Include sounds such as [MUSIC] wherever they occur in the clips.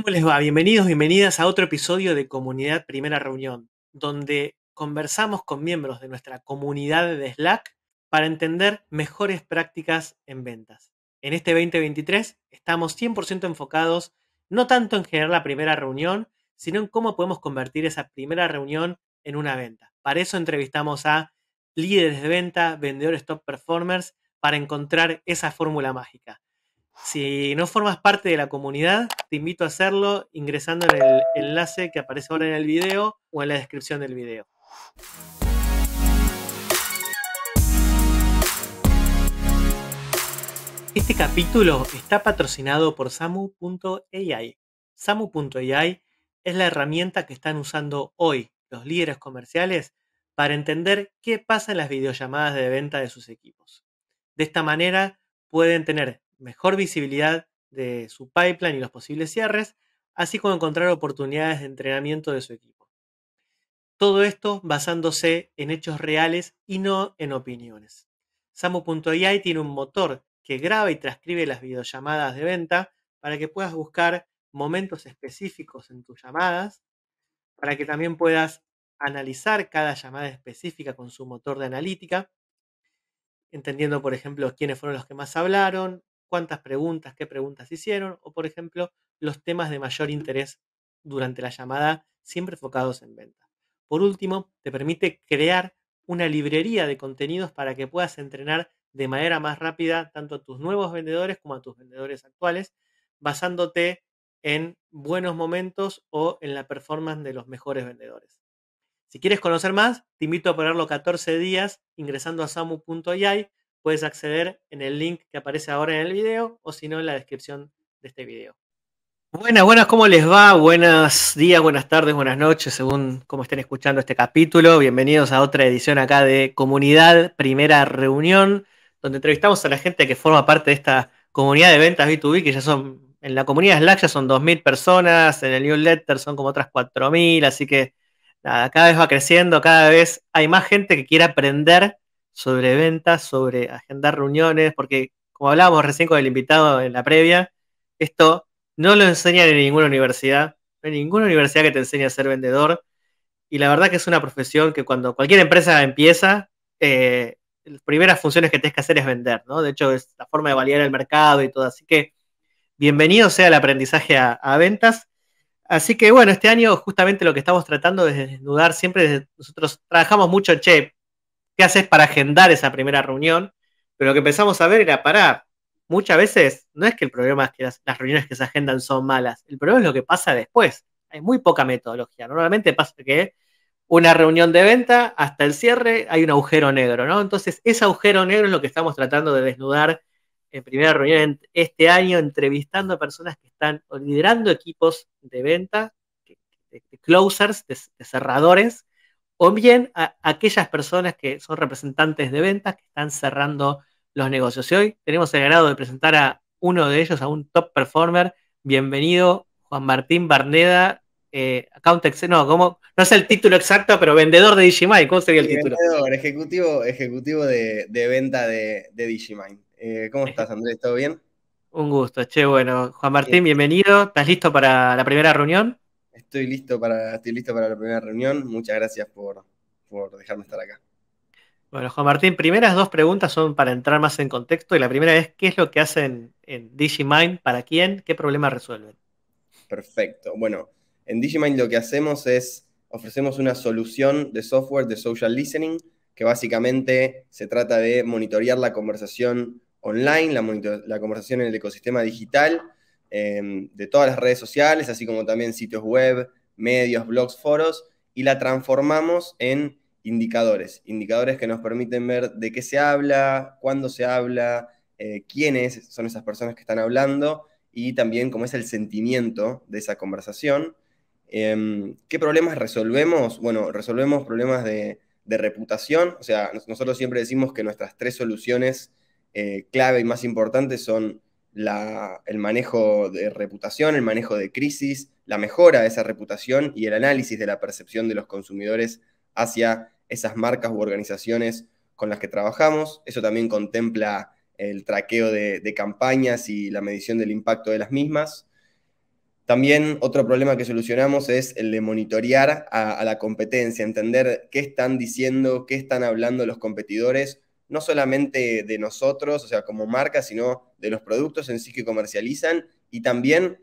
¿Cómo les va? Bienvenidos, bienvenidas a otro episodio de Comunidad Primera Reunión, donde conversamos con miembros de nuestra comunidad de Slack para entender mejores prácticas en ventas. En este 2023 estamos 100% enfocados no tanto en generar la primera reunión, sino en cómo podemos convertir esa primera reunión en una venta. Para eso entrevistamos a líderes de venta, vendedores top performers, para encontrar esa fórmula mágica. Si no formas parte de la comunidad, te invito a hacerlo ingresando en el enlace que aparece ahora en el video o en la descripción del video. Este capítulo está patrocinado por Samu.ai. Samu.ai es la herramienta que están usando hoy los líderes comerciales para entender qué pasa en las videollamadas de venta de sus equipos. De esta manera pueden tener mejor visibilidad de su pipeline y los posibles cierres, así como encontrar oportunidades de entrenamiento de su equipo. Todo esto basándose en hechos reales y no en opiniones. Samu.ai tiene un motor que graba y transcribe las videollamadas de venta para que puedas buscar momentos específicos en tus llamadas, para que también puedas analizar cada llamada específica con su motor de analítica, entendiendo, por ejemplo, quiénes fueron los que más hablaron, cuántas preguntas, qué preguntas hicieron, o por ejemplo, los temas de mayor interés durante la llamada, siempre enfocados en venta. Por último, te permite crear una librería de contenidos para que puedas entrenar de manera más rápida tanto a tus nuevos vendedores como a tus vendedores actuales, basándote en buenos momentos o en la performance de los mejores vendedores. Si quieres conocer más, te invito a ponerlo 14 días ingresando a samu.ai puedes acceder en el link que aparece ahora en el video o si no en la descripción de este video. Buenas, buenas, ¿cómo les va? Buenos días, buenas tardes, buenas noches, según cómo estén escuchando este capítulo. Bienvenidos a otra edición acá de Comunidad Primera Reunión, donde entrevistamos a la gente que forma parte de esta comunidad de ventas B2B, que ya son, en la comunidad Slack ya son 2.000 personas, en el newsletter son como otras 4.000, así que cada vez va creciendo, cada vez hay más gente que quiere aprender sobre ventas, sobre agendar reuniones, porque como hablábamos recién con el invitado en la previa, esto no lo enseñan en ninguna universidad, no hay ninguna universidad que te enseñe a ser vendedor. Y la verdad que es una profesión que cuando cualquier empresa empieza, eh, las primeras funciones que tienes que hacer es vender, ¿no? De hecho, es la forma de validar el mercado y todo. Así que bienvenido sea el aprendizaje a, ventas. Así que bueno, este año justamente lo que estamos tratando de desnudar siempre, nosotros trabajamos mucho, che, ¿Qué haces para agendar esa primera reunión? Pero lo que empezamos a ver era, pará, muchas veces no es que el problema es que las, reuniones que se agendan son malas, el problema es lo que pasa después. Hay muy poca metodología. Normalmente pasa que una reunión de venta, hasta el cierre hay un agujero negro, ¿no? Entonces, ese agujero negro es lo que estamos tratando de desnudar en primera reunión este año, entrevistando a personas que están liderando equipos de venta, de, closers, de, cerradores, o bien a aquellas personas que son representantes de ventas que están cerrando los negocios. Y hoy tenemos el agrado de presentar a uno de ellos, a un top performer. Bienvenido, Juan Martín Barneda, eh, account no, ¿cómo? no sé el título exacto, pero vendedor de Digimine, ¿cómo sería el título? Vendedor, ejecutivo, ejecutivo de, venta de, de eh, ¿Cómo estás, Andrés? ¿Todo bien? Un gusto, che, bueno. Juan Martín, bienvenido. ¿Estás listo para la primera reunión? estoy listo para, estoy listo para la primera reunión. Muchas gracias por, por dejarme estar acá. Bueno, Juan Martín, primeras dos preguntas son para entrar más en contexto. Y la primera es, ¿qué es lo que hacen en Digimind? ¿Para quién? ¿Qué problemas resuelven? Perfecto. Bueno, en Digimind lo que hacemos es ofrecemos una solución de software de social listening que básicamente se trata de monitorear la conversación online, la, la conversación en el ecosistema digital Em, de todas las redes sociales, así como también sitios web, medios, blogs, foros, y la transformamos en indicadores, indicadores que nos permiten ver de qué se habla, cuándo se habla, eh, quiénes son esas personas que están hablando y también cómo es el sentimiento de esa conversación. Em, ¿Qué problemas resolvemos? Bueno, resolvemos problemas de, reputación, o sea, nosotros siempre decimos que nuestras tres soluciones eh, clave y más importantes son el manejo de reputación, el manejo de crisis, la mejora de esa reputación y el análisis de la percepción de los consumidores hacia esas marcas u organizaciones con las que trabajamos. Eso también contempla el traqueo de, campañas y la medición del impacto de las mismas. También otro problema que solucionamos es el de monitorear a, la competencia, entender qué están diciendo, qué están hablando los competidores no solamente de nosotros, o sea, como marca, sino de los productos en sí que comercializan y también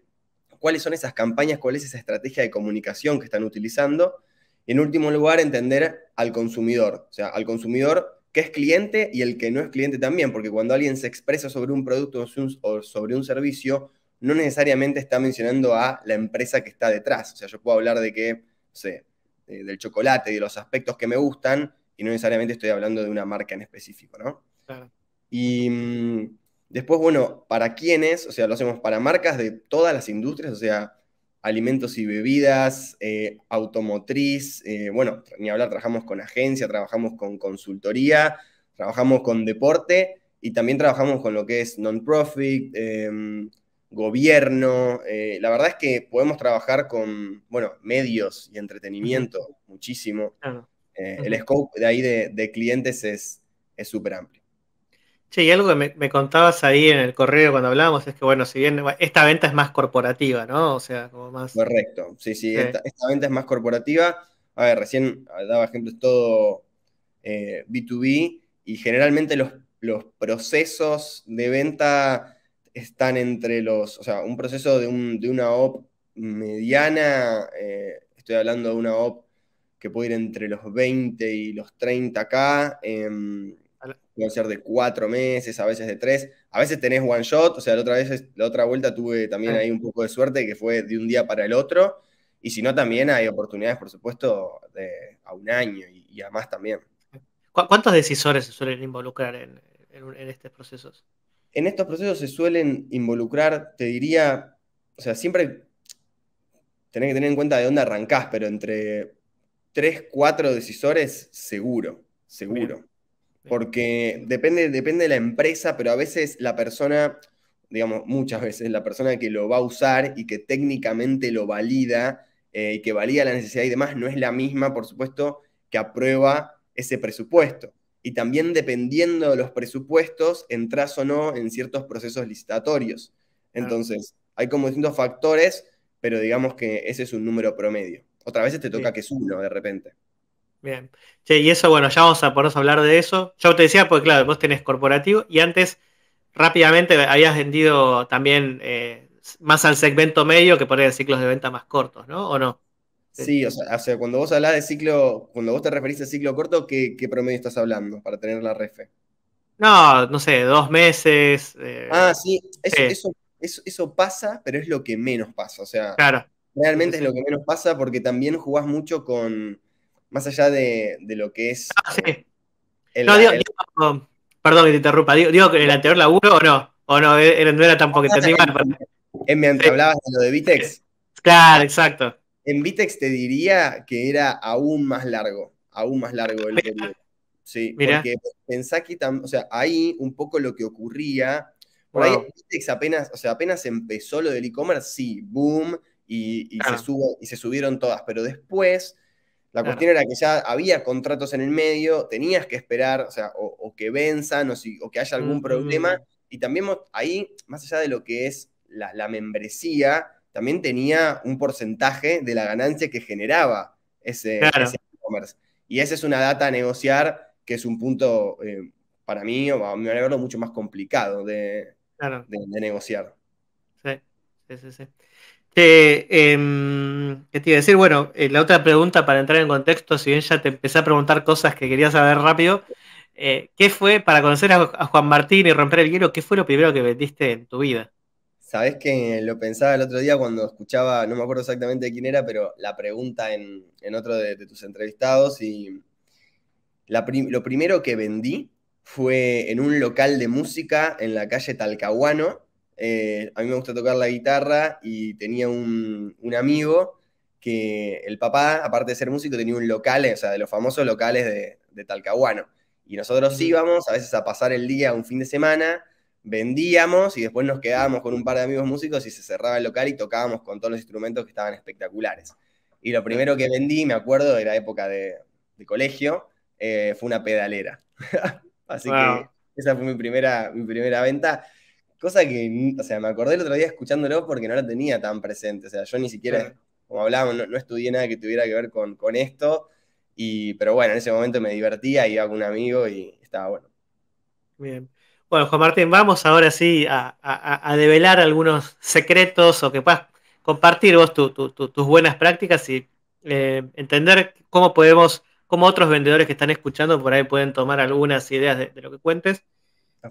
cuáles son esas campañas, cuál es esa estrategia de comunicación que están utilizando. Y en último lugar, entender al consumidor, o sea, al consumidor que es cliente y el que no es cliente también, porque cuando alguien se expresa sobre un producto o sobre un servicio, no necesariamente está mencionando a la empresa que está detrás. O sea, yo puedo hablar de que, no sé, del chocolate y de los aspectos que me gustan, y no necesariamente estoy hablando de una marca en específico, ¿no? Claro. Y mm, después, bueno, ¿para quiénes? O sea, lo hacemos para marcas de todas las industrias, o sea, alimentos y bebidas, eh, automotriz, eh, bueno, ni hablar, trabajamos con agencia, trabajamos con consultoría, trabajamos con deporte y también trabajamos con lo que es non-profit, em, gobierno. Eh, la verdad es que podemos trabajar con, bueno, medios y entretenimiento muchísimo. Claro. Eh, el scope de ahí de, clientes es súper amplio. Che, y algo que me, contabas ahí en el correo cuando hablábamos es que, bueno, si bien esta venta es más corporativa, ¿no? O sea, como más... Correcto, sí, sí, Esta, venta es más corporativa. A ver, recién daba ejemplos todo B2B eh, y generalmente los, los procesos de venta están entre los, o sea, un proceso de, una OP mediana, eh, estoy hablando de una OP que puede ir entre los 20 y los 30k. Eh, em, ser de cuatro meses, a veces de tres. A veces tenés one shot, o sea, la otra, vez, la otra vuelta tuve también ahí un poco de suerte que fue de un día para el otro. Y si no, también hay oportunidades, por supuesto, a un año y, a más también. ¿Cuántos decisores se suelen involucrar en, en estos procesos? En estos procesos se suelen involucrar, te diría, o sea, siempre tenés que tener en cuenta de dónde arrancás, pero entre tres, cuatro decisores, seguro, seguro. Porque depende, depende de la empresa, pero a veces la persona, digamos, muchas veces la persona que lo va a usar y que técnicamente lo valida eh, y que valida la necesidad y demás, no es la misma, por supuesto, que aprueba ese presupuesto. Y también dependiendo de los presupuestos, entras o no en ciertos procesos licitatorios. Entonces, hay como distintos factores, pero digamos que ese es un número promedio. Otra vez te toca que es uno de repente. Bien. Che, y eso, bueno, ya vamos a ponernos a hablar de eso. Yo te decía, pues claro, vos tenés corporativo y antes rápidamente habías vendido también eh, más al segmento medio que por poner ciclos de venta más cortos, ¿no? ¿O no? Sí, o sea, cuando vos hablás de ciclo, cuando vos te referís al ciclo corto, ¿qué, promedio estás hablando para tener la refe? No, no sé, dos meses. Eh, ah, sí, eso, eso, eso, pasa, pero es lo que menos pasa. O sea, claro. Realmente es lo que menos pasa porque también jugás mucho con, más allá de, de lo que es... Ah, sí. no, digo, perdón que te interrumpa, digo, que el anterior laburo o no, o no, eh, era, no era tampoco ah, en, en, en, hablabas de lo de Vitex. Claro, exacto. En Vitex te diría que era aún más largo, aún más largo el periodo. Sí, porque pensá que o sea, ahí un poco lo que ocurría, por ahí Vitex apenas, o sea, apenas empezó lo del e-commerce, sí, boom, y, se subieron todas. Pero después, la cuestión era que ya había contratos en el medio, tenías que esperar, o sea, o, que venzan o, que haya algún problema. Y también ahí, más allá de lo que es la, membresía, también tenía un porcentaje de la ganancia que generaba ese e-commerce. Y esa es una data a negociar que es un punto, eh, para mí, o a mi verlo, mucho más complicado de, negociar. sí, sí. sí. Em, ¿Qué te iba a decir? Bueno, eh, la otra pregunta para entrar en contexto, si bien ya te empecé a preguntar cosas que quería saber rápido, eh, ¿qué fue, para conocer a, Juan Martín y romper el hielo, qué fue lo primero que vendiste en tu vida? Sabes que lo pensaba el otro día cuando escuchaba, no me acuerdo exactamente de quién era, pero la pregunta en, otro de, tus entrevistados y lo primero que vendí fue en un local de música en la calle Talcahuano, eh, a mí me gusta tocar la guitarra y tenía un, amigo que el papá, aparte de ser músico, tenía un local, o sea, de los famosos locales de, Talcahuano. Y nosotros íbamos a veces a pasar el día, un fin de semana, vendíamos y después nos quedábamos con un par de amigos músicos y se cerraba el local y tocábamos con todos los instrumentos que estaban espectaculares. Y lo primero que vendí, me acuerdo, era época de, colegio, eh, fue una pedalera. [LAUGHS] Así que esa fue mi primera, mi primera venta. Cosa que, o sea, me acordé el otro día escuchándolo porque no la tenía tan presente. O sea, yo ni siquiera, como hablábamos, no, estudié nada que tuviera que ver con, con esto. Y, pero bueno, en ese momento me divertía, iba con un amigo y estaba bueno. Bien. Bueno, Juan Martín, vamos ahora sí a, develar algunos secretos o que puedas compartir vos tus buenas prácticas y eh, entender cómo podemos, cómo otros vendedores que están escuchando por ahí pueden tomar algunas ideas de lo que cuentes.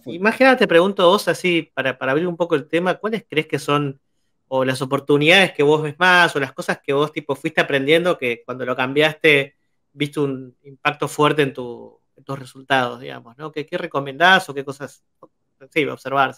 Imagínate, te pregunto vos, así, para, para abrir un poco el tema, ¿cuáles crees que son o las oportunidades que vos ves más o las cosas que vos tipo fuiste aprendiendo que cuando lo cambiaste viste un impacto fuerte en, tus resultados, digamos, ¿no? ¿Qué, recomendás o qué cosas, sí, observar,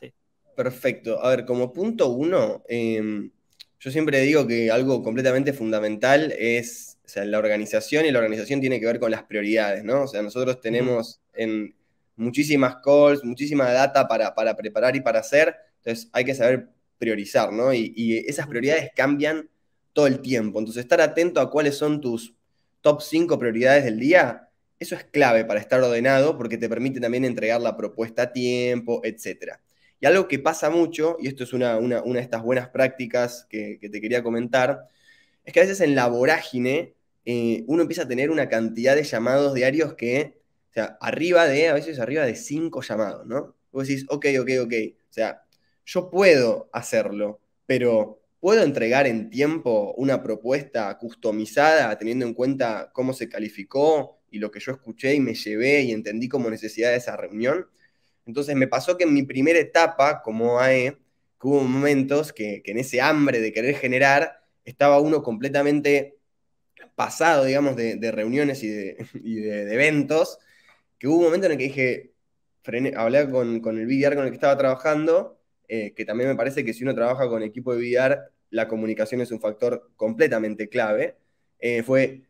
Perfecto. A ver, como punto uno, em, yo siempre digo que algo completamente fundamental es la organización y la organización tiene que ver con las prioridades, ¿no? O sea, nosotros tenemos en muchísimas calls, muchísima data para, preparar y para hacer. Entonces hay que saber priorizar, ¿no? Y, esas prioridades cambian todo el tiempo. Entonces estar atento a cuáles son tus top 5 prioridades del día, eso es clave para estar ordenado porque te permite también entregar la propuesta a tiempo, etc. Y algo que pasa mucho, y esto es una, una, de estas buenas prácticas que, te quería comentar, es que a veces en la vorágine eh, uno empieza a tener una cantidad de llamados diarios que sea, arriba de, a veces arriba de cinco llamados, ¿no? Vos decís, ok, ok, ok. O sea, yo puedo hacerlo, pero ¿puedo entregar en tiempo una propuesta customizada teniendo en cuenta cómo se calificó y lo que yo escuché y me llevé y entendí como necesidad de esa reunión? Entonces me pasó que en mi primera etapa como AE, hubo momentos que, en ese hambre de querer generar, estaba uno completamente pasado, digamos, de, reuniones y de [LAUGHS] eventos, que hubo un momento en el que dije, hablé con, con, el VR con el que estaba trabajando, eh, que también me parece que si uno trabaja con equipo de VR, la comunicación es un factor completamente clave, eh, fue,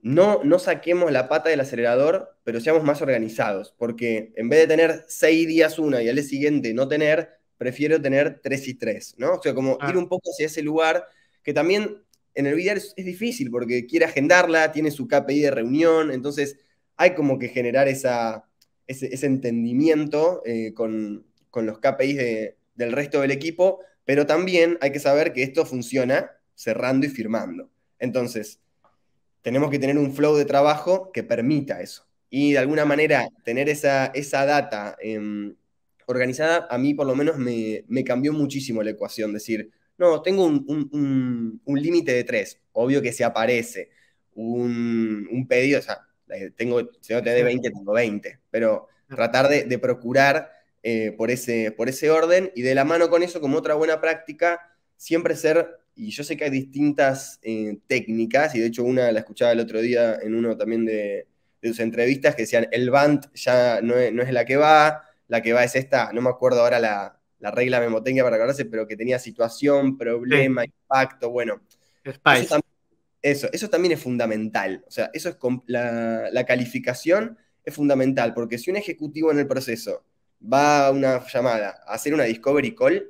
no, no saquemos la pata del acelerador, pero seamos más organizados, porque en vez de tener seis días una y al día siguiente no tener, prefiero tener tres y tres, ¿no? O sea, como ir un poco hacia ese lugar, que también en el VR es, es, difícil, porque quiere agendarla, tiene su KPI de reunión, entonces hay como que generar ese, entendimiento eh, con, los KPIs del resto del equipo, pero también hay que saber que esto funciona cerrando y firmando. Entonces, tenemos que tener un flow de trabajo que permita eso. Y de alguna manera, tener esa, esa data em, organizada, a mí por lo menos me, cambió muchísimo la ecuación. Decir, no, tengo un, límite de tres, obvio que se aparece. Un, un pedido, o sea, eh, tengo, si no tenés 20, tengo 20. Pero tratar de, procurar eh, por, ese, por ese orden y de la mano con eso, como otra buena práctica, siempre ser, y yo sé que hay distintas eh, técnicas, y de hecho una la escuchaba el otro día en uno también de, de sus entrevistas que decían, el band ya no es, la que va, la que va es esta, no me acuerdo ahora la, la regla memotécnica para acordarse, pero que tenía situación, problema, impacto, bueno. Eso, también es fundamental. O sea, eso es la, calificación es fundamental, porque si un ejecutivo en el proceso va a una llamada a hacer una discovery call,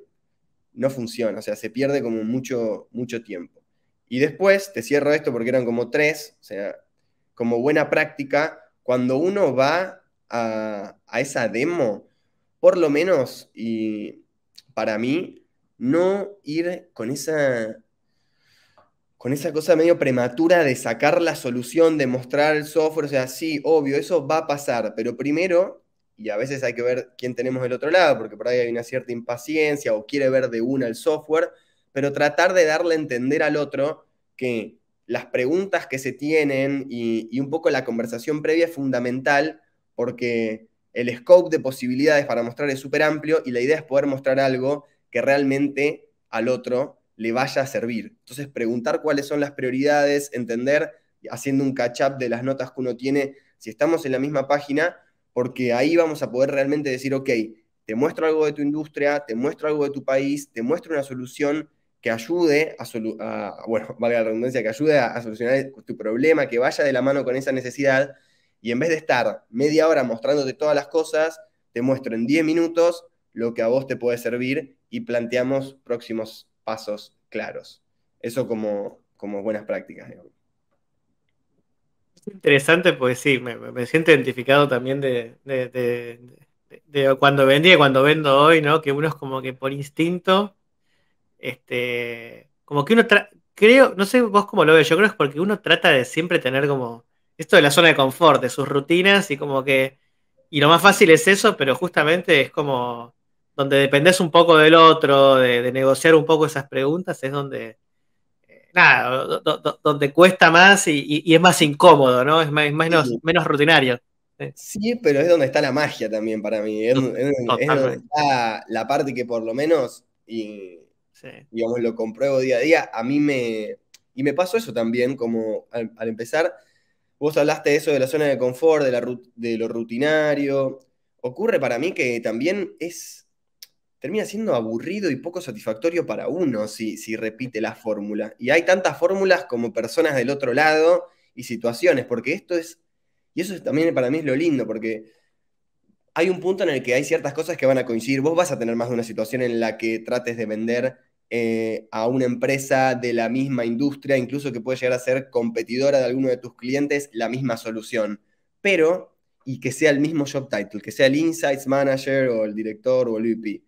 no funciona, o sea, se pierde como mucho, mucho tiempo. Y después, te cierro esto porque eran como tres, o sea, como buena práctica, cuando uno va a, a esa demo, por lo menos, y para mí, no ir con esa con esa cosa medio prematura de sacar la solución, de mostrar el software, o sea, sí, obvio, eso va a pasar, pero primero, y a veces hay que ver quién tenemos del otro lado, porque por ahí hay una cierta impaciencia o quiere ver de una el software, pero tratar de darle a entender al otro que las preguntas que se tienen y, un poco la conversación previa es fundamental, porque el scope de posibilidades para mostrar es súper amplio y la idea es poder mostrar algo que realmente al otro le vaya a servir. Entonces, preguntar cuáles son las prioridades, entender, haciendo un catch-up de las notas que uno tiene, si estamos en la misma página, porque ahí vamos a poder realmente decir, ok, te muestro algo de tu industria, te muestro algo de tu país, te muestro una solución que ayude a, bueno, [LAUGHS] valga la redundancia, que ayude solucionar tu problema, que vaya de la mano con esa necesidad, y en vez de estar media hora mostrándote todas las cosas, te muestro en 10 minutos lo que a vos te puede servir y planteamos próximos pasos claros. Eso como, como buenas prácticas, Es Interesante, pues sí, me, siento identificado también de, cuando vendía y cuando vendo hoy, ¿no? Que uno es como que por instinto, este, como que uno, creo, no sé vos cómo lo ves, yo creo que es porque uno trata de siempre tener como esto de la zona de confort, de sus rutinas y como que, y lo más fácil es eso, pero justamente es como donde dependés un poco del otro, de, negociar un poco esas preguntas, es donde, eh, nada, donde cuesta más y, es más incómodo, ¿no? Es, más, menos, rutinario. ¿sí? pero es donde está la magia también para mí. Es, donde está la parte que por lo menos, y, digamos, lo compruebo día a día, a mí me... Y me pasó eso también, como al, empezar, vos hablaste de eso de la zona de confort, de, la, de lo rutinario. Ocurre para mí que también es termina siendo aburrido y poco satisfactorio para uno si, repite la fórmula. Y hay tantas fórmulas como personas del otro lado y situaciones, porque esto es, y eso es, también para mí es lo lindo, porque hay un punto en el que hay ciertas cosas que van a coincidir. Vos vas a tener más de una situación en la que trates de vender eh, a una empresa de la misma industria, incluso que puede llegar a ser competidora de alguno de tus clientes, la misma solución. Pero, y que sea el mismo job title, que sea el Insights Manager o el director o el VP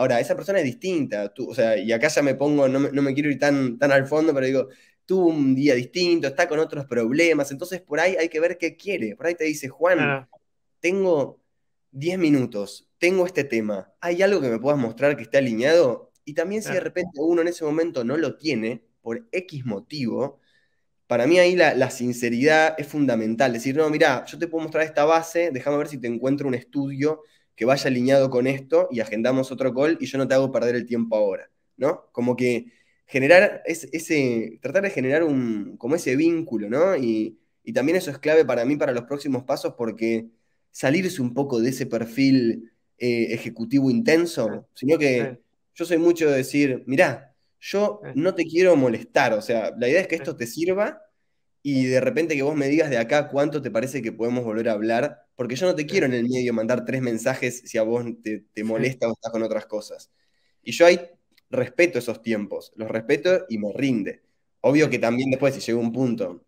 Ahora, esa persona es distinta, o sea, y acá ya me pongo, no me, quiero ir tan, tan al fondo, pero digo, tú un día distinto, está con otros problemas, entonces por ahí hay que ver qué quiere. Por ahí te dice, Juan, ah. tengo 10 minutos, tengo este tema, ¿hay algo que me puedas mostrar que esté alineado? Y también si de repente uno en ese momento no lo tiene, por X motivo, para mí ahí la, la sinceridad es fundamental. Decir, no, mira, yo te puedo mostrar esta base, déjame ver si te encuentro un estudio que vaya alineado con esto y agendamos otro call y yo no te hago perder el tiempo ahora, ¿no? Como que generar es, ese, tratar de generar un, como ese vínculo, ¿no? Y, también eso es clave para mí para los próximos pasos porque salirse un poco de ese perfil eh, ejecutivo intenso, sino que yo soy mucho de decir, mirá, yo no te quiero molestar, o sea, la idea es que esto te sirva y de repente que vos me digas de acá cuánto te parece que podemos volver a hablar, porque yo no te quiero en el medio mandar tres mensajes si a vos te, molesta o estás con otras cosas. Y yo ahí respeto esos tiempos, los respeto y me rinde. Obvio que también después, si llega un punto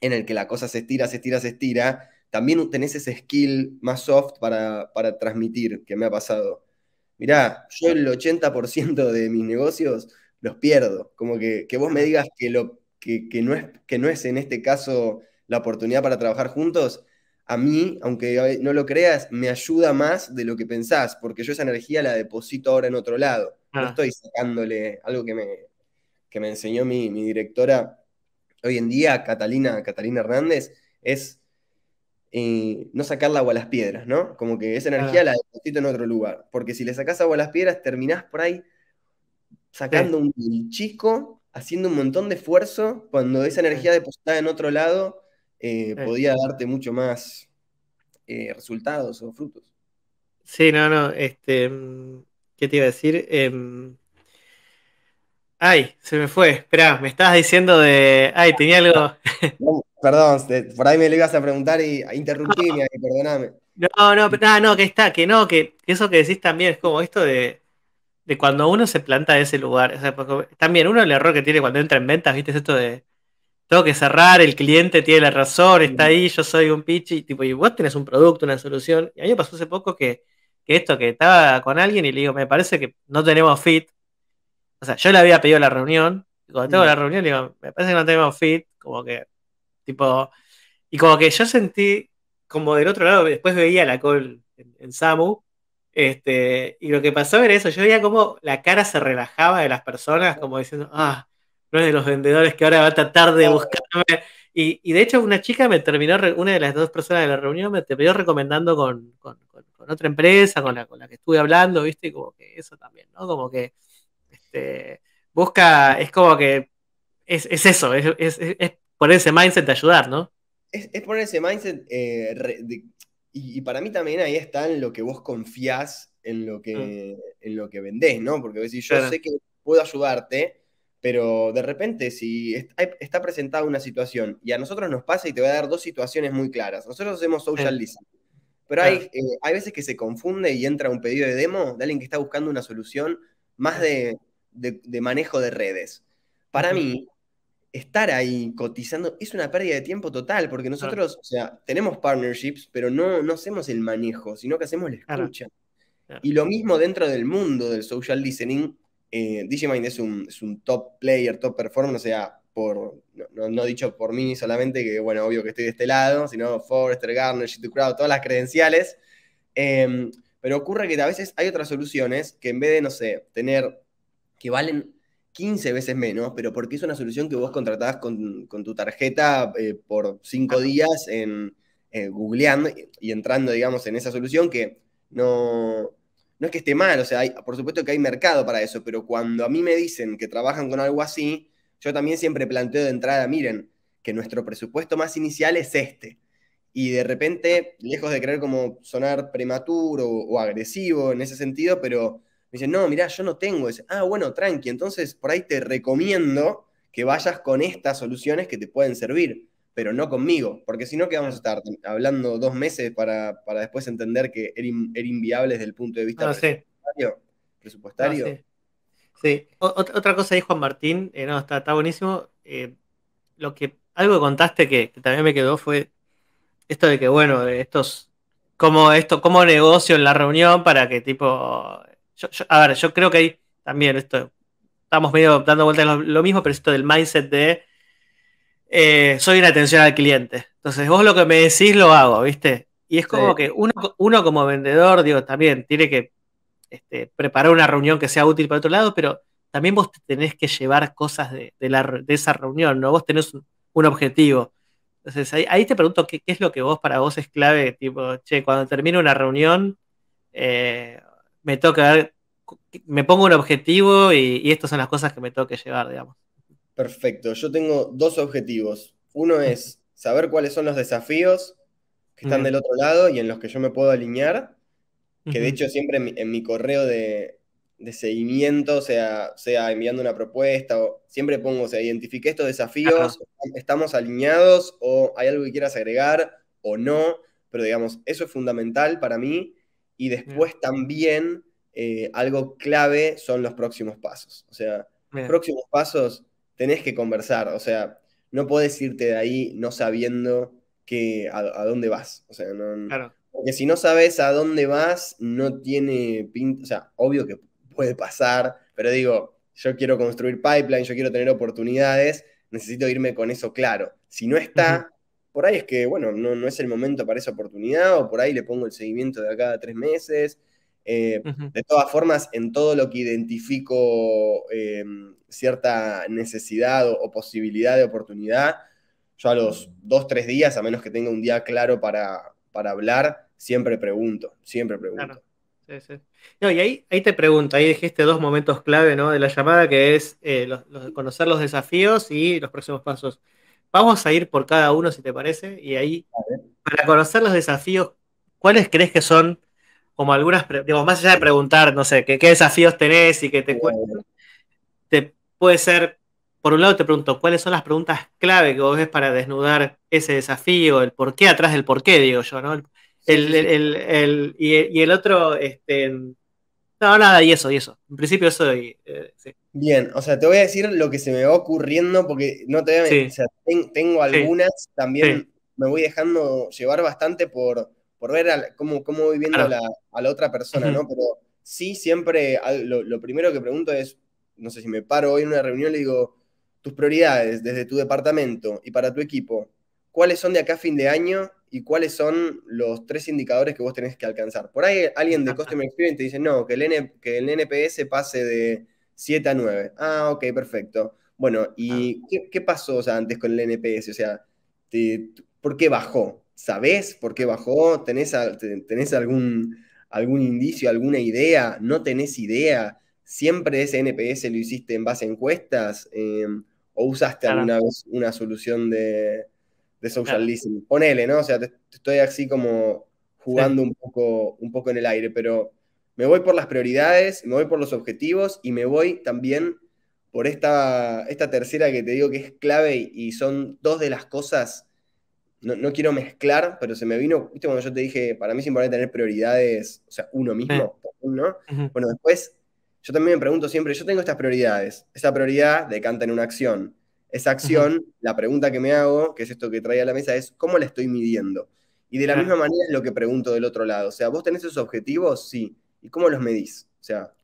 en el que la cosa se estira, se estira, se estira, también tenés ese skill más soft para, transmitir, que me ha pasado. Mirá, yo el 80% de mis negocios los pierdo. Como que, que vos me digas que lo que, no es, que no es en este caso la oportunidad para trabajar juntos, a mí, aunque no lo creas, me ayuda más de lo que pensás, porque yo esa energía la deposito ahora en otro lado. No ah. estoy sacándole algo que me, enseñó mi, directora hoy en día, Catalina, Catalina Hernández, es eh, no sacarla agua a las piedras, ¿no? Como que esa energía ah. la deposito en otro lugar, porque si le sacás agua a las piedras, terminás por ahí sacando un chico haciendo un montón de esfuerzo cuando esa energía depositada en otro lado eh, podía darte mucho más eh, resultados o frutos. Sí, no, no, este, mm, ¿qué te iba a decir? Em, ay, se me fue, espera, me estabas diciendo de, ay, tenía algo. [LAUGHS] perdón, por ahí me lo ibas a preguntar y a no. perdóname. No, no, no, no, que está, que no, que eso que decís también es como esto de, de cuando uno se planta en ese lugar. también uno el error que tiene cuando entra en ventas, viste, es esto de tengo que cerrar, el cliente tiene la razón, está ahí, yo soy un pichi, tipo, y vos tenés un producto, una solución. Y a mí me pasó hace poco que, esto, que estaba con alguien y le digo, me parece que no tenemos fit. O sea, yo le había pedido la reunión, y cuando tengo mm. la reunión, le digo, me parece que no tenemos fit, como que, tipo, y como que yo sentí, como del otro lado, después veía la call en Samu, este, y lo que pasó era eso, yo veía como la cara se relajaba de las personas, como diciendo, ah, no de los vendedores que ahora va a tratar de buscarme. Y, de hecho una chica me terminó, una de las dos personas de la reunión me terminó recomendando con, otra empresa, con la, con la que estuve hablando, viste, como que eso también, ¿no? Como que este, busca, es como que es, eso, es, es, poner ese mindset de ayudar, ¿no? Es, poner ese mindset eh, de y, para mí también ahí está en lo que vos confías en lo que, mm. en lo que vendés, ¿no? Porque si yo sé que puedo ayudarte, pero de repente si está presentada una situación y a nosotros nos pasa y te voy a dar dos situaciones muy claras. Nosotros hacemos social listening, pero hay, eh, hay veces que se confunde y entra un pedido de demo de alguien que está buscando una solución más mm. de manejo de redes. Para mí, estar ahí cotizando es una pérdida de tiempo total, porque nosotros, o sea, tenemos partnerships, pero no, no hacemos el manejo, sino que hacemos la escucha. Y lo mismo dentro del mundo del social listening, eh, DigiMind es un, top player, top performer, o sea, por, no, dicho por mí solamente, que bueno, obvio que estoy de este lado, sino Forrester, Garner, G2 Crowd, todas las credenciales. Em, pero ocurre que a veces hay otras soluciones que en vez de, no sé, tener que valen 15 veces menos, pero porque es una solución que vos contratás con, tu tarjeta eh, por 5 días en eh, googleando y entrando, digamos, en esa solución que no, no es que esté mal, o sea, por supuesto que hay mercado para eso, pero cuando a mí me dicen que trabajan con algo así, yo también siempre planteo de entrada, miren, que nuestro presupuesto más inicial es este. Y de repente, lejos de creer como sonar prematuro o agresivo en ese sentido, pero me dicen, no, mirá, yo no tengo ese. Ah, bueno, tranqui, entonces por ahí te recomiendo que vayas con estas soluciones que te pueden servir, pero no conmigo, porque si no, ¿qué vamos a estar hablando dos meses para, después entender que era, inviable desde el punto de vista presupuestario? Ah, sí. presupuestario. Ah, sí. otra cosa ahí, Juan Martín, eh, no, está, buenísimo. Eh, lo que, algo que contaste que, también me quedó fue esto de que, bueno, estos como esto, como negocio en la reunión para que tipo yo, a ver, yo creo que ahí también esto, estamos medio dando vueltas lo, lo mismo, pero esto del mindset de eh, soy una atención al cliente. Entonces, vos lo que me decís lo hago, ¿viste? Y es como que uno, uno, como vendedor, digo, también tiene que este, preparar una reunión que sea útil para otro lado, pero también vos tenés que llevar cosas de, de, esa reunión, ¿no? Vos tenés un, objetivo. Entonces, ahí, te pregunto qué, qué, es lo que vos para vos es clave, tipo, che, cuando termino una reunión, eh, me toca ver, me pongo un objetivo y, estas son las cosas que me toca llevar, digamos. Perfecto, yo tengo dos objetivos. Uno es saber cuáles son los desafíos que están del otro lado y en los que yo me puedo alinear, que de hecho siempre en mi, correo de, seguimiento, sea, sea enviando una propuesta, o, siempre pongo, o sea, identifique estos desafíos, estamos alineados o hay algo que quieras agregar o no, pero digamos, eso es fundamental para mí y después también eh, algo clave son los próximos pasos. O sea, los próximos pasos tenés que conversar. O sea, no podés irte de ahí no sabiendo que, a, dónde vas. O sea, no, si no sabes a dónde vas, no tiene pinta. O sea, obvio que puede pasar, pero digo, yo quiero construir pipeline, yo quiero tener oportunidades, necesito irme con eso claro. Si no está, por ahí es que, bueno, no, no, es el momento para esa oportunidad, o por ahí le pongo el seguimiento de cada tres meses. Eh, de todas formas, en todo lo que identifico em, cierta necesidad o, posibilidad de oportunidad, yo a los dos, tres días, a menos que tenga un día claro para, para hablar, siempre pregunto, siempre pregunto. Claro. y ahí, ahí te pregunto, ahí dejaste dos momentos clave ¿no? de la llamada, que es eh, conocer los desafíos y los próximos pasos. Vamos a ir por cada uno, si te parece, y ahí, para conocer los desafíos, ¿cuáles crees que son como algunas, digamos, más allá de preguntar, no sé, qué, desafíos tenés y qué te cuentan, te puede ser, por un lado te pregunto, ¿cuáles son las preguntas clave que vos ves para desnudar ese desafío, el por qué atrás del por qué, digo yo, ¿no? El, y, el otro, este, no, nada, y eso, y eso. En principio eso eh, Bien, o sea, te voy a decir lo que se me va ocurriendo porque no te voy a... tengo algunas, también me voy dejando llevar bastante por, ver cómo, cómo voy viendo la, a la otra persona, ¿no? Pero sí, siempre lo, lo, primero que pregunto es, no sé si me paro hoy en una reunión, le digo, tus prioridades desde tu departamento y para tu equipo, ¿cuáles son de acá a fin de año y cuáles son los tres indicadores que vos tenés que alcanzar. Por ahí alguien de Customer Experience te dice, no, que el, NPS pase de 7 a 9. Ah, ok, perfecto. Bueno, ¿y ah. ¿qué, pasó sea, antes con el NPS? O sea, por qué bajó? ¿Tenés, tenés algún, algún indicio, alguna idea? ¿No tenés idea? ¿Siempre ese NPS lo hiciste en base a encuestas? Em, ¿O usaste alguna una solución de, de social listening. Ponele, ¿no? O sea, te, estoy así como jugando un, poco, un poco en el aire, pero me voy por las prioridades, me voy por los objetivos y me voy también por esta, esta tercera que te digo que es clave y son dos de las cosas, no, quiero mezclar, pero se me vino, viste cuando yo te dije, para mí es importante tener prioridades, o sea, uno mismo, no? Bueno, después yo también me pregunto siempre, yo tengo estas prioridades, esta prioridad decanta en una acción, esa acción, la pregunta que me hago, que es esto que traía a la mesa, es ¿cómo la estoy midiendo? Y de la misma manera es lo que pregunto del otro lado. O sea, ¿vos tenés esos objetivos? Sí. ¿Y cómo los medís? O sea,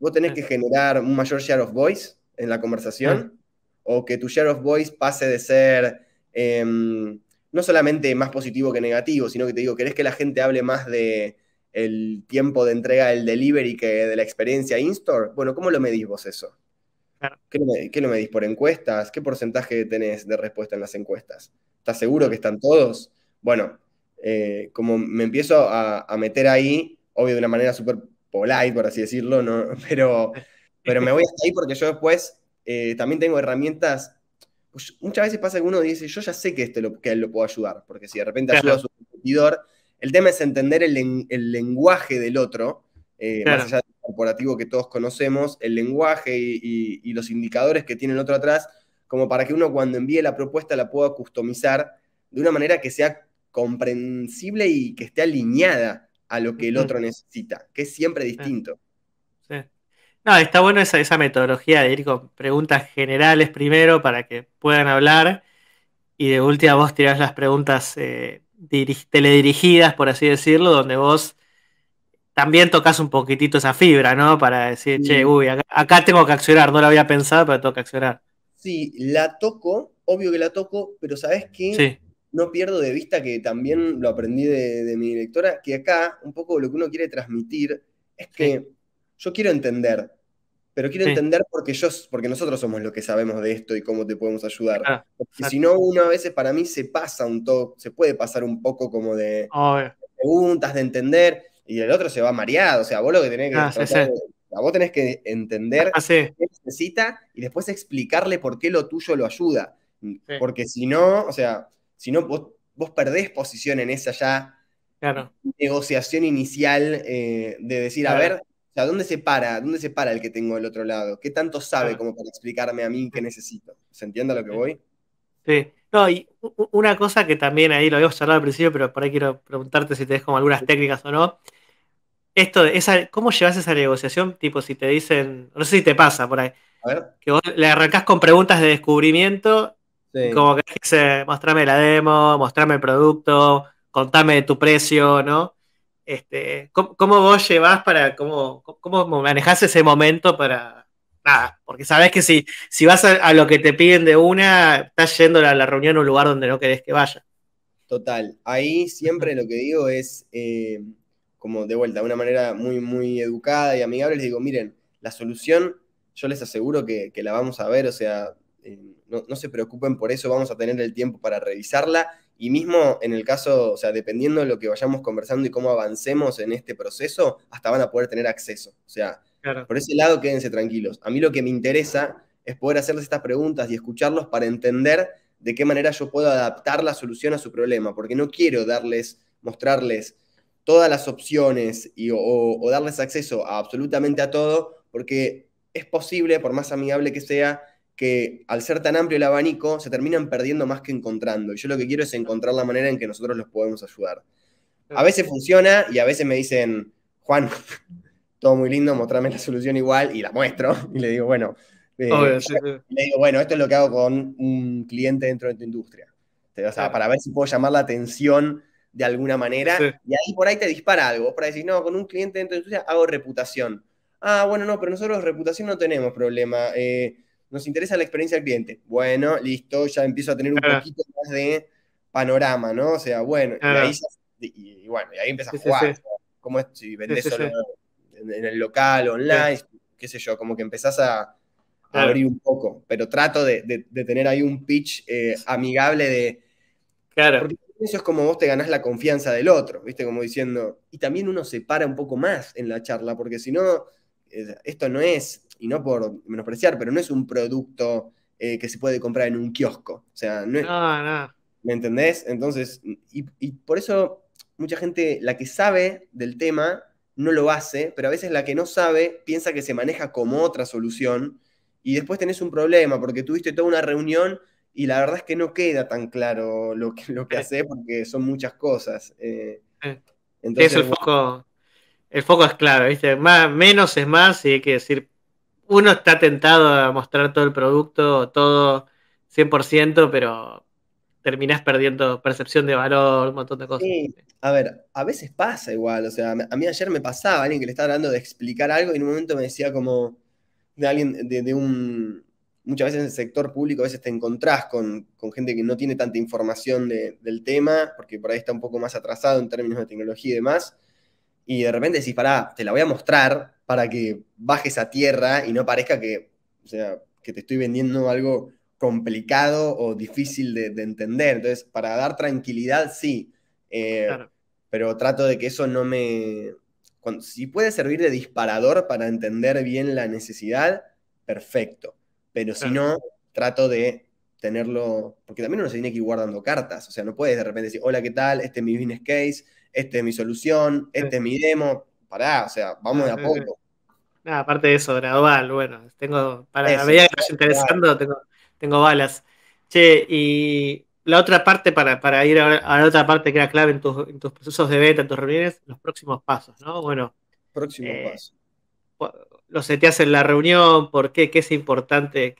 ¿vos tenés que generar un mayor share of voice en la conversación? ¿O que tu share of voice pase de ser em, no solamente más positivo que negativo, sino que te digo, ¿querés que la gente hable más de el tiempo de entrega del delivery que de la experiencia in-store? Bueno, ¿cómo lo medís vos eso? ¿Qué, lo medís? por encuestas? ¿Qué porcentaje tenés de respuesta en las encuestas? ¿Estás seguro que están todos? Bueno, eh, como me empiezo a, meter ahí, obvio de una manera súper polite, por así decirlo, ¿no? [LAUGHS] pero, pero me voy hasta ahí porque yo después eh, también tengo herramientas. Pues, muchas veces pasa que uno dice, yo ya sé que, este lo, que lo puedo ayudar, porque si de repente ayuda a su competidor, el tema es entender el, lenguaje del otro, eh, que todos conocemos, el lenguaje y, los indicadores que tiene el otro atrás, como para que uno cuando envíe la propuesta la pueda customizar de una manera que sea comprensible y que esté alineada a lo que el otro necesita, que es siempre distinto. No, está bueno esa, metodología de ir con preguntas generales primero para que puedan hablar y de última vos tirás las preguntas eh, teledirigidas, por así decirlo, donde vos también tocas un poquitito esa fibra, ¿no? Para decir, che, uy, acá, tengo que accionar, no lo había pensado, pero tengo que accionar. Sí, la toco, obvio que la toco, pero ¿sabes qué? No pierdo de vista que también lo aprendí de, mi directora, que acá un poco lo que uno quiere transmitir es que yo quiero entender, pero quiero entender porque, porque nosotros somos los que sabemos de esto y cómo te podemos ayudar. porque si no, uno a veces para mí se pasa un todo, se puede pasar un poco como de preguntas, de entender, y el otro se va mareado. O sea, vos lo que tenés que. Ah, vos tenés que entender ah, qué necesita y después explicarle por qué lo tuyo lo ayuda. Mm, porque si no, o sea, si no, vos, perdés posición en esa ya negociación inicial eh, de decir, a ver, o ¿dónde se para? ¿Dónde se para el que tengo del otro lado? ¿Qué tanto sabe como para explicarme a mí qué necesito? ¿Se entiende a lo que voy? Sí. No, y una cosa que también ahí lo habíamos charlado al principio, pero por ahí quiero preguntarte si tenés como algunas técnicas o no. ¿cómo llevas esa negociación? Tipo, si te dicen, no sé si te pasa por ahí, a ver. que vos le arrancás con preguntas de descubrimiento, como que dice, mostrame la demo, mostrame el producto, contame tu precio, ¿no? Este, ¿cómo, vos llevas para, cómo, cómo manejás ese momento para, nada, porque sabés que si, si vas a, lo que te piden de una, estás yendo a la reunión a un lugar donde no querés que vaya. Total, ahí siempre lo que digo es... Eh, como de vuelta, de una manera muy, muy educada y amigable, les digo, miren, la solución, yo les aseguro que, la vamos a ver, o sea, eh, no, se preocupen por eso, vamos a tener el tiempo para revisarla y mismo en el caso, o sea, dependiendo de lo que vayamos conversando y cómo avancemos en este proceso, hasta van a poder tener acceso. O sea, por ese lado quédense tranquilos. A mí lo que me interesa es poder hacerles estas preguntas y escucharlos para entender de qué manera yo puedo adaptar la solución a su problema, porque no quiero darles, mostrarles todas las opciones y, o, darles acceso a absolutamente a todo, porque es posible, por más amigable que sea, que al ser tan amplio el abanico, se terminan perdiendo más que encontrando. Y yo lo que quiero es encontrar la manera en que nosotros los podemos ayudar. A veces funciona y a veces me dicen, Juan, todo muy lindo, mostrame la solución igual y la muestro. Y le digo, bueno, eh, le digo, bueno, esto es lo que hago con un cliente dentro de tu industria. O sea, para ver si puedo llamar la atención de alguna manera, y ahí por ahí te dispara algo, para decir, no, con un cliente dentro de industria hago reputación. Ah, bueno, no, pero nosotros reputación no tenemos problema. Eh, nos interesa la experiencia del cliente. Bueno, listo, ya empiezo a tener un poquito más de panorama, ¿no? O sea, bueno, y, ahí, bueno, y ahí empiezas a jugar. ¿Cómo es si vendés solo en, el local, online, qué sé yo? Como que empezás a, abrir un poco, pero trato de, tener ahí un pitch eh, amigable de... Claro eso es como vos te ganás la confianza del otro, ¿viste? Como diciendo. Y también uno se para un poco más en la charla, porque si no, eh, esto no es, y no por menospreciar, pero no es un producto eh, que se puede comprar en un kiosco. O sea, no es. No, no. ¿Me entendés? Entonces, y, y por eso mucha gente, la que sabe del tema, no lo hace, pero a veces la que no sabe piensa que se maneja como otra solución y después tenés un problema porque tuviste toda una reunión y la verdad es que no queda tan claro lo que, lo que hace porque son muchas cosas. Eh, entonces, el, foco, el foco es claro, ¿viste? Más, menos es más y hay que decir, uno está tentado a mostrar todo el producto, todo 100%, pero terminás perdiendo percepción de valor, un montón de cosas. A ver, a veces pasa igual, o sea, a mí ayer me pasaba alguien que le estaba hablando de explicar algo y en un momento me decía como de alguien, de un, muchas veces en el sector público a veces te encontrás con, gente que no tiene tanta información del tema, porque por ahí está un poco más atrasado en términos de tecnología y demás, y de repente decís, pará, te la voy a mostrar para que bajes a tierra y no parezca que, sea, que te estoy vendiendo algo complicado o difícil de, entender. Entonces, para dar tranquilidad, sí, eh, pero trato de que eso no me... si puede servir de disparador para entender bien la necesidad, perfecto pero si no, trato de tenerlo, porque también uno se tiene que ir guardando cartas, o sea, no puedes de repente decir, hola, ¿qué tal? Este es mi business case, este es mi solución, este es mi demo, pará, o sea, vamos ah, de a poco. Ah, aparte de eso, gradual, bueno, tengo, para la medida que interesando, tengo, balas. Che, y la otra parte, para, para ir a, la otra parte que era clave en tus, procesos de beta, en tus reuniones, los próximos pasos, ¿no? Bueno. Próximos eh, pasos lo seteas en la reunión? ¿Por qué? ¿Qué es importante?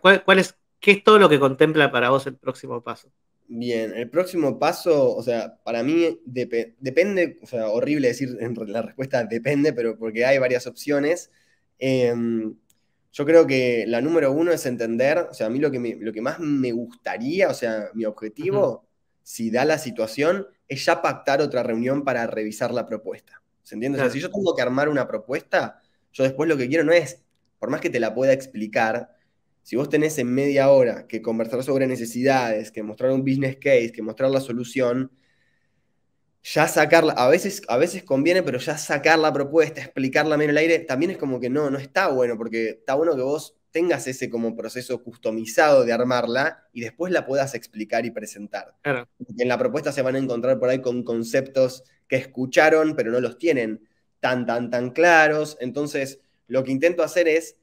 ¿Cuál, es, ¿Qué es todo lo que contempla para vos el próximo paso? Bien, el próximo paso, o sea, para mí depende, o sea, horrible decir en la respuesta depende, pero porque hay varias opciones. Em, yo creo que la número uno es entender, o sea, a mí lo que, lo que más me gustaría, o sea, mi objetivo, si da la situación, es ya pactar otra reunión para revisar la propuesta. ¿Se entiende? O sea, si yo tengo que armar una propuesta, yo después lo que quiero no es, por más que te la pueda explicar, si vos tenés en media hora que conversar sobre necesidades, que mostrar un business case, que mostrar la solución, ya sacarla, a veces, a veces conviene, pero ya sacar la propuesta, explicarla en el aire, también es como que no, no está bueno, porque está bueno que vos tengas ese como proceso customizado de armarla y después la puedas explicar y presentar. En la propuesta se van a encontrar por ahí con conceptos que escucharon, pero no los tienen tan, tan, tan claros. Entonces, lo que intento hacer es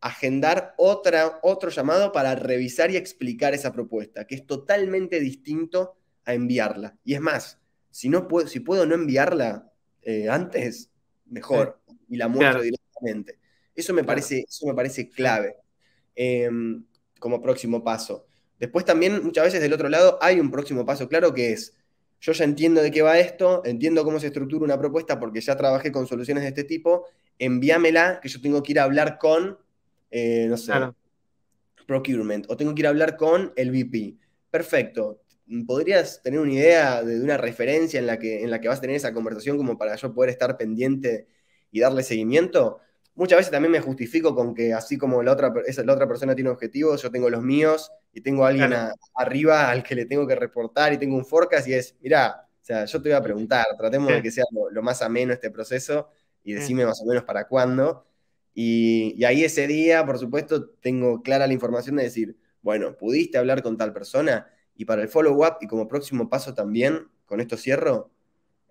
agendar otra, otro llamado para revisar y explicar esa propuesta, que es totalmente distinto a enviarla. Y es más, si, no puedo, si puedo no enviarla eh, antes, mejor, y la muestro directamente. Eso me, parece, eso me parece clave em, como próximo paso. Después también, muchas veces del otro lado, hay un próximo paso claro que es yo ya entiendo de qué va esto, entiendo cómo se estructura una propuesta porque ya trabajé con soluciones de este tipo, envíamela que yo tengo que ir a hablar con, eh, no sé, procurement, o tengo que ir a hablar con el VP. Perfecto. ¿Podrías tener una idea de, una referencia en la, que, en la que vas a tener esa conversación como para yo poder estar pendiente y darle seguimiento? Muchas veces también me justifico con que así como la otra, la otra persona tiene objetivos, yo tengo los míos y tengo a alguien arriba al que le tengo que reportar y tengo un forecast y es, mirá, o sea, yo te voy a preguntar, tratemos de que sea lo, más ameno este proceso y decime más o menos para cuándo. Y, ahí ese día, por supuesto, tengo clara la información de decir, bueno, pudiste hablar con tal persona y para el follow-up y como próximo paso también, con esto cierro,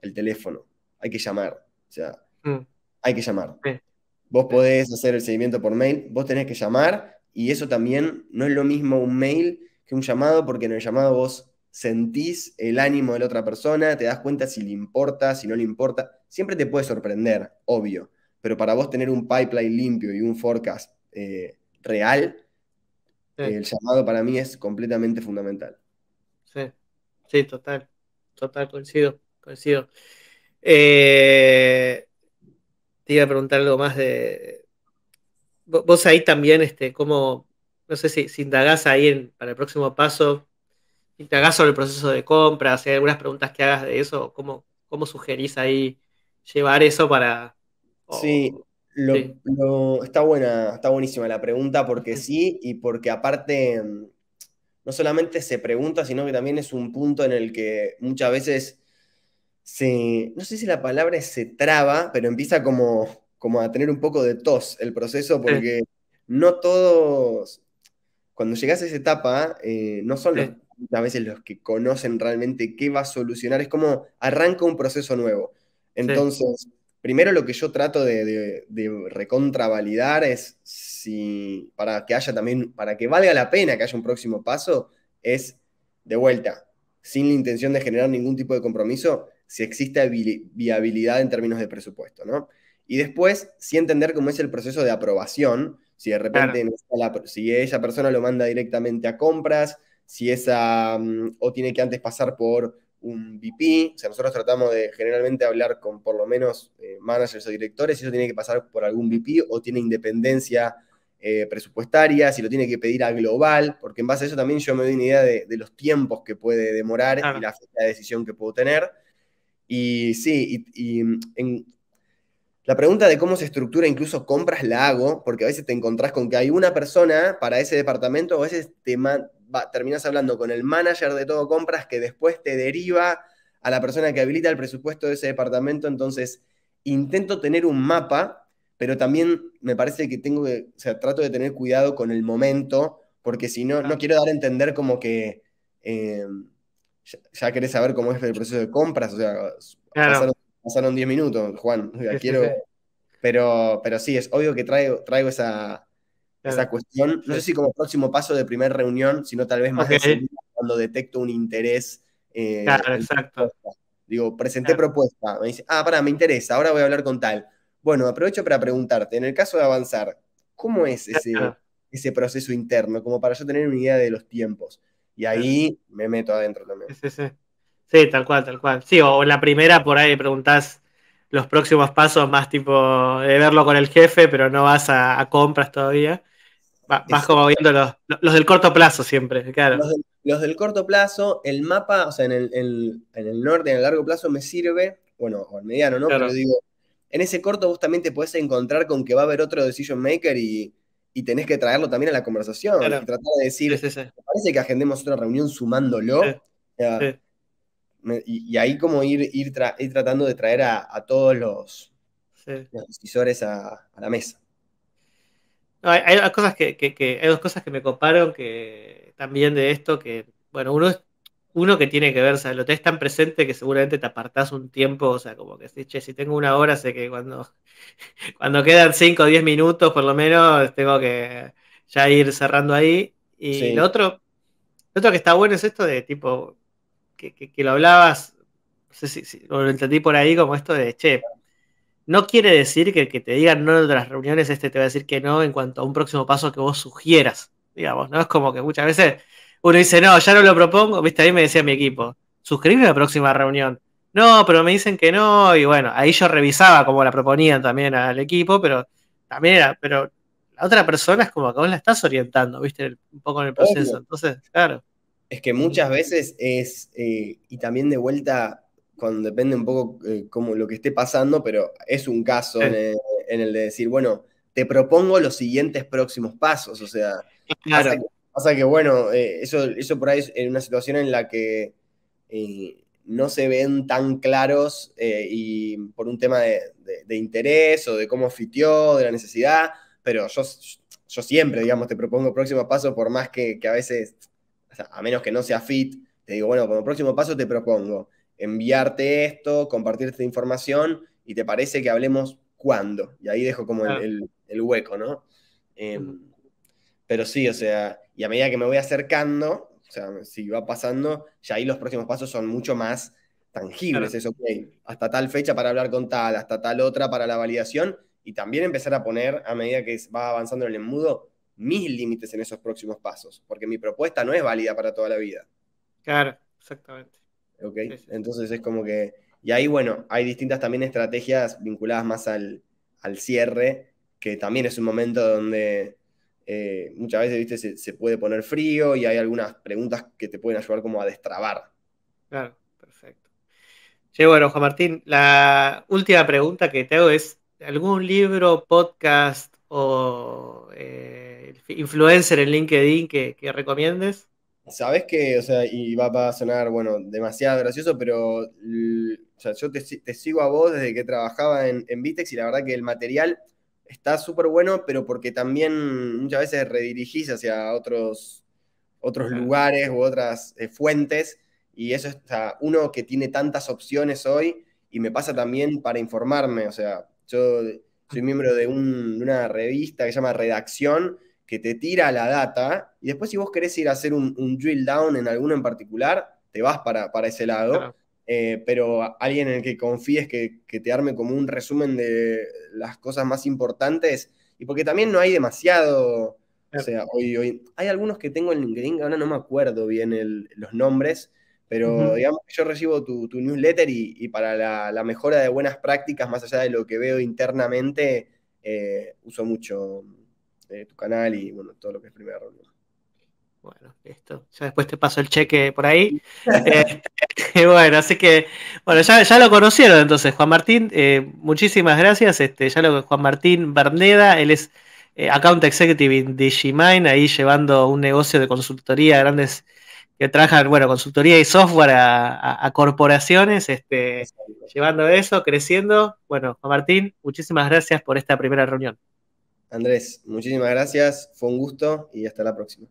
el teléfono. Hay que llamar. O sea, mm. hay que llamar. Vos podés hacer el seguimiento por mail, vos tenés que llamar y eso también no es lo mismo un mail que un llamado porque en el llamado vos sentís el ánimo de la otra persona, te das cuenta si le importa, si no le importa. Siempre te puede sorprender, obvio, pero para vos tener un pipeline limpio y un forecast eh, real, el llamado para mí es completamente fundamental. Sí, sí, total, total, coincido, coincido. Eh, te iba a preguntar algo más de. Vos ahí también, este, cómo, no sé si, indagás ahí para el próximo paso, indagás sobre el proceso de compra, si hay algunas preguntas que hagas de eso, cómo, cómo sugerís ahí llevar eso para. sí, está buena, está buenísima la pregunta, porque sí, y porque aparte mm, no solamente se pregunta, sino que también es un punto en el que muchas veces no sé si la palabra se traba, pero empieza como, como a tener un poco de tos el proceso, porque no todos, cuando llegas a esa etapa, eh, no son a veces los que conocen realmente qué va a solucionar, es como arranca un proceso nuevo. Entonces, primero lo que yo trato de, recontravalidar es si, para que haya también, para que valga la pena que haya un próximo paso, es de vuelta, sin la intención de generar ningún tipo de compromiso, si existe viabilidad en términos de presupuesto, ¿no? Y después, sí entender cómo es el proceso de aprobación, si de repente si esa persona lo manda directamente a compras, si esa, mm, o tiene que antes pasar por un VP, o sea, nosotros tratamos de generalmente hablar con por lo menos eh, managers o directores, si eso tiene que pasar por algún VP o tiene independencia eh, presupuestaria, si lo tiene que pedir a global, porque en base a eso también yo me doy una idea de, los tiempos que puede demorar y la fecha de decisión que puedo tener. Y sí, y, mm, la pregunta de cómo se estructura incluso compras la hago, porque a veces te encontrás con que hay una persona para ese departamento, o a veces te hablando con el manager de todo compras que después te deriva a la persona que habilita el presupuesto de ese departamento. Entonces, intento tener un mapa, pero también me parece que tengo que, o sea, trato de tener cuidado con el momento, porque si no, no quiero dar a entender como que... Eh, ya, querés saber cómo es el proceso de compras, o sea, pasaron, 10 minutos, Juan, quiero... Pero, pero sí, es obvio que traigo, traigo esa, esa cuestión. No sé si como próximo paso de primera reunión, sino tal vez más cuando detecto un interés. Eh, claro, exacto. Digo, presenté propuesta. Me dice, ah, pará, me interesa, ahora voy a hablar con tal. Bueno, aprovecho para preguntarte, en el caso de avanzar, ¿cómo es ese, ese proceso interno? Como para yo tener una idea de los tiempos y ahí me meto adentro también. Sí, sí, tal cual, tal cual. Sí, o la primera por ahí preguntás los próximos pasos más tipo de verlo con el jefe, pero no vas a, compras todavía. vas como viendo los, del corto plazo siempre, claro. Los del, corto plazo, el mapa, o sea, en el, en, el norte, en el largo plazo me sirve, bueno, o el mediano, ¿no? Pero digo, en ese corto vos también te podés encontrar con que va a haber otro decision maker y y tenés que traerlo también a la conversación. tratar de decir, parece que agendemos otra reunión sumándolo. Y, ahí como ir, ir, tratando de traer a, todos los, decisores a, la mesa. hay, cosas que, hay dos cosas que me comparo, que también de esto que, bueno, uno es uno que tiene que ver, o sea, lo tenés tan presente que seguramente te apartás un tiempo, o sea, como que che, si tengo una hora, sé que cuando, [LAUGHS] cuando quedan 5 o 10 minutos, por lo menos, tengo que ya ir cerrando ahí. Y el otro, otro que está bueno es esto de tipo, que, lo hablabas, no sé si, lo entendí por ahí, como esto de, che, no quiere decir que el que te digan no en otras reuniones, este te va a decir que no en cuanto a un próximo paso que vos sugieras, digamos, ¿no? Es como que muchas veces uno dice, no, ya no lo propongo, viste, ahí me decía mi equipo, suscríbete a la próxima reunión. No, pero me dicen que no, y bueno, ahí yo revisaba cómo la proponían también al equipo, pero también era, pero la otra persona es como que vos la estás orientando, viste, un poco en el proceso. Entonces, claro. Es que muchas veces es, eh, y también de vuelta, cuando depende un poco eh, como lo que esté pasando, pero es un caso en, el, de decir, bueno, te propongo los siguientes próximos pasos, o sea, claro. Pasa que, bueno, eh, eso, eso por ahí es una situación en la que eh, no se ven tan claros eh, y por un tema de, interés o de cómo fitió, de la necesidad, pero yo, yo siempre, digamos, te propongo próximo paso, por más que, a veces, a menos que no sea fit, te digo, bueno, como próximo paso te propongo enviarte esto, compartir esta información y te parece que hablemos cuándo. Y ahí dejo como el, ah. hueco, ¿no? Em, pero sí, o sea, y a medida que me voy acercando, o sea, si va pasando, ya ahí los próximos pasos son mucho más tangibles. eso Es ok, hasta tal fecha para hablar con tal, hasta tal otra para la validación y también empezar a poner, a medida que va avanzando el embudo, mis límites en esos próximos pasos, porque mi propuesta no es válida para toda la vida. Claro, exactamente. Ok, entonces es como que. Y ahí, bueno, hay distintas también estrategias vinculadas más al, al cierre, que también es un momento donde eh, muchas veces, viste, se, puede poner frío y hay algunas preguntas que te pueden ayudar como a destrabar. Claro, perfecto. Sí, bueno, Juan Martín, la última pregunta que te hago es, ¿algún libro, podcast o eh, influencer en LinkedIn que, recomiendes? Sabes que, o sea, y va a sonar, bueno, demasiado gracioso, pero o sea, yo te, sigo a vos desde que trabajaba en, en Vitex y la verdad que el material está súper bueno, pero porque también muchas veces redirigís hacia otros, otros lugares u otras eh, fuentes, y eso está uno que tiene tantas opciones hoy, y me pasa también para informarme, o sea, yo soy miembro de, una revista que se llama Redacción, que te tira la data, y después si vos querés ir a hacer un, drill down en alguno en particular, te vas para, para ese lado. Eh, pero alguien en el que confíes que, te arme como un resumen de las cosas más importantes, y porque también no hay demasiado, o sea, hoy, hay algunos que tengo en LinkedIn, ahora no me acuerdo bien los nombres, pero digamos que yo recibo tu, newsletter y, para la, mejora de buenas prácticas, más allá de lo que veo internamente, eh, uso mucho eh, tu canal y bueno, todo lo que es primera reunión. Bueno, esto Ya después te paso el cheque por ahí. Este, [LAUGHS] bueno, así que, bueno, ya, ya, lo conocieron entonces, Juan Martín. Eh, muchísimas gracias. Este, ya lo Juan Martín Berneda, él es eh, Account Executive in Digimine, ahí llevando un negocio de consultoría grandes que trabajan, bueno, consultoría y software a, corporaciones, este, llevando eso, creciendo. Bueno, Juan Martín, muchísimas gracias por esta primera reunión. Andrés, muchísimas gracias, fue un gusto y hasta la próxima.